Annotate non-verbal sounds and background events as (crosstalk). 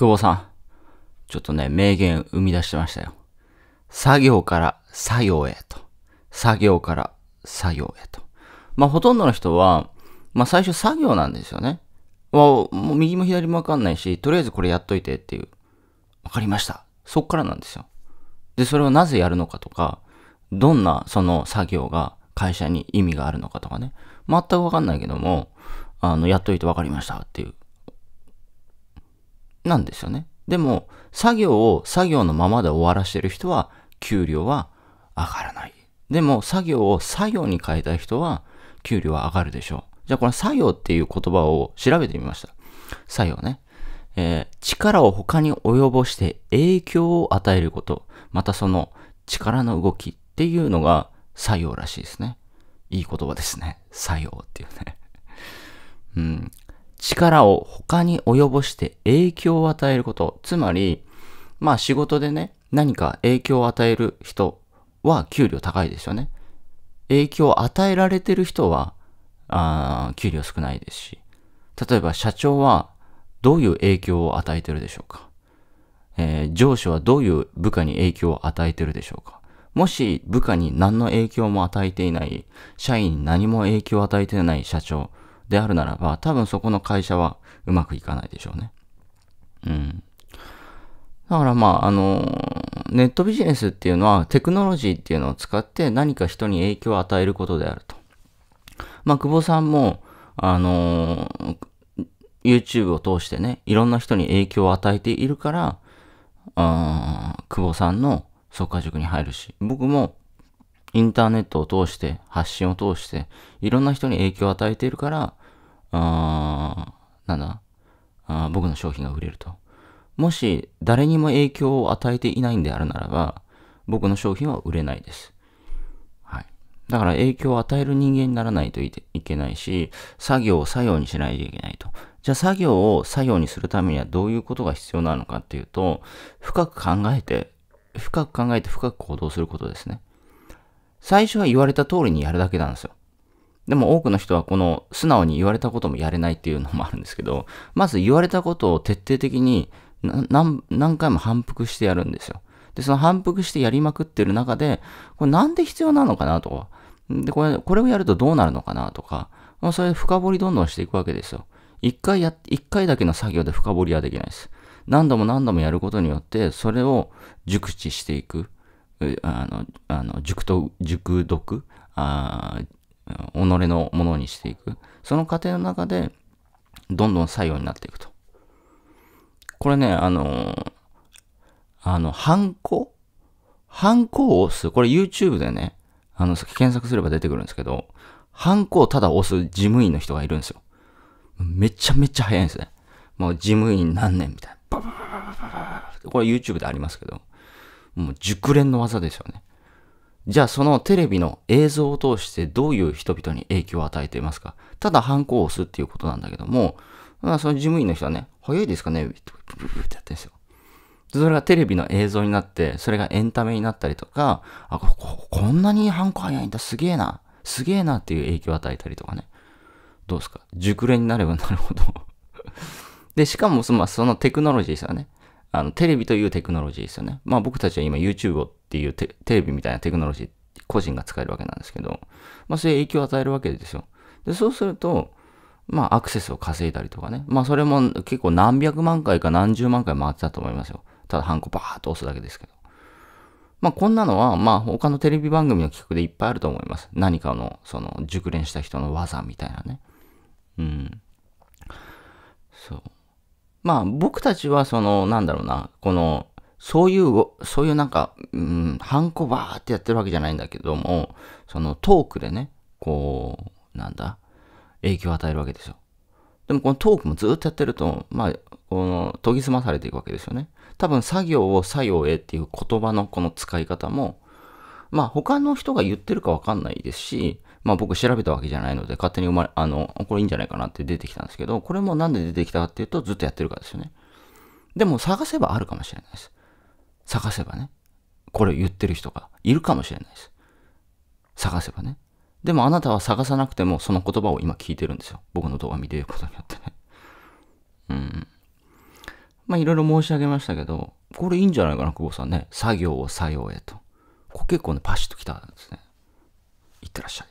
久保さん、ちょっとね、名言生み出してましたよ。作業から作業へと。作業から作業へと。まあ、ほとんどの人は、まあ、最初作業なんですよね。もう右も左もわかんないし、とりあえずこれやっといてっていう。わかりました。そっからなんですよ。で、それをなぜやるのかとか、どんなその作業が会社に意味があるのかとかね。全くわかんないけども、あの、やっといてわかりましたっていう。なんですよね。でも、作業を作業のままで終わらしてる人は、給料は上がらない。でも、作業を作業に変えた人は、給料は上がるでしょう。じゃあ、この作業っていう言葉を調べてみました。作業ね。えー、力を他に及ぼして影響を与えること。またその力の動きっていうのが作業らしいですね。いい言葉ですね。作用っていうね。うん。力を他に及ぼして影響を与えること。つまり、まあ仕事でね、何か影響を与える人は給料高いですよね。影響を与えられてる人は、あ給料少ないですし。例えば社長はどういう影響を与えてるでしょうか、えー、上司はどういう部下に影響を与えてるでしょうかもし部下に何の影響も与えていない、社員に何も影響を与えていない社長、であるならば、多分そこの会社はうまくいかないでしょうね。うん。だからまあ、あの、ネットビジネスっていうのはテクノロジーっていうのを使って何か人に影響を与えることであると。まあ、久保さんも、あの、YouTube を通してね、いろんな人に影響を与えているから、あ久保さんの創価塾に入るし、僕もインターネットを通して、発信を通して、いろんな人に影響を与えているから、あなんだあ僕の商品が売れると。もし誰にも影響を与えていないんであるならば、僕の商品は売れないです。はい。だから影響を与える人間にならないといけないし、作業を作業にしないといけないと。じゃあ作業を作業にするためにはどういうことが必要なのかっていうと、深く考えて、深く考えて深く行動することですね。最初は言われた通りにやるだけなんですよ。でも多くの人はこの素直に言われたこともやれないっていうのもあるんですけど、まず言われたことを徹底的に何何回も反復してやるんですよ。で、その反復してやりまくってる中で、これなんで必要なのかなとか、で、これ、これをやるとどうなるのかなとか、もうそれ深掘りどんどんしていくわけですよ。一回や、一回だけの作業で深掘りはできないです。何度も何度もやることによって、それを熟知していく。あの、あの、熟と、熟読、あ己のものにしていく。その過程の中で、どんどん作用になっていくと。これね、あのー、あの、ハンコハンコを押す。これ YouTube でね、あの、検索すれば出てくるんですけど、ハンコをただ押す事務員の人がいるんですよ。めちゃめちゃ早いんですね。もう事務員何年みたいな。バババババババこれ YouTube でありますけど、もう熟練の技ですよね。じゃあそのテレビの映像を通してどういう人々に影響を与えていますかただハンコを押すっていうことなんだけども、まあ、その事務員の人はね、早いですかねってやってんですよ。それがテレビの映像になって、それがエンタメになったりとか、あ、ここんなにハンコ早いんだ、すげえな、すげえなっていう影響を与えたりとかね。どうですか熟練になればなるほど (laughs) で、しかもその、そのテクノロジーですよね。あの、テレビというテクノロジーですよね。まあ僕たちは今 YouTube っていうテレビみたいなテクノロジー個人が使えるわけなんですけど、まあそういう影響を与えるわけですよ。で、そうすると、まあアクセスを稼いだりとかね。まあそれも結構何百万回か何十万回回ってたと思いますよ。ただハンコバーッと押すだけですけど。まあこんなのは、まあ他のテレビ番組の企画でいっぱいあると思います。何かの、その熟練した人の技みたいなね。まあ僕たちはその、なんだろうな、この、そういう、そういうなんか、うん、ハンコバーってやってるわけじゃないんだけども、そのトークでね、こう、なんだ、影響を与えるわけですよ。でもこのトークもずっとやってると、まあ、この、研ぎ澄まされていくわけですよね。多分、作業を作業へっていう言葉のこの使い方も、まあ他の人が言ってるかわかんないですし、まあ僕調べたわけじゃないので、勝手に生まれ、あの、これいいんじゃないかなって出てきたんですけど、これもなんで出てきたかっていうと、ずっとやってるからですよね。でも探せばあるかもしれないです。探せばね。これ言ってる人がいるかもしれないです。探せばね。でもあなたは探さなくてもその言葉を今聞いてるんですよ。僕の動画見てることによってね。うん。まあいろいろ申し上げましたけど、これいいんじゃないかな、久保さんね。作業を作業へと。これ結構ね、パシッときたんですね。いってらっしゃい。